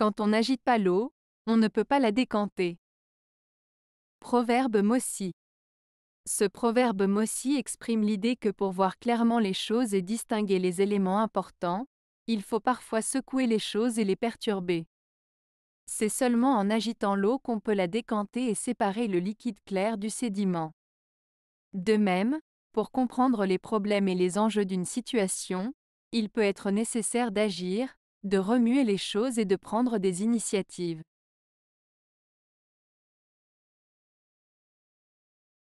Quand on n'agite pas l'eau, on ne peut pas la décanter. Proverbe Mossi. Ce proverbe Mossi exprime l'idée que pour voir clairement les choses et distinguer les éléments importants, il faut parfois secouer les choses et les perturber. C'est seulement en agitant l'eau qu'on peut la décanter et séparer le liquide clair du sédiment. De même, pour comprendre les problèmes et les enjeux d'une situation, il peut être nécessaire d'agir, de remuer les choses et de prendre des initiatives.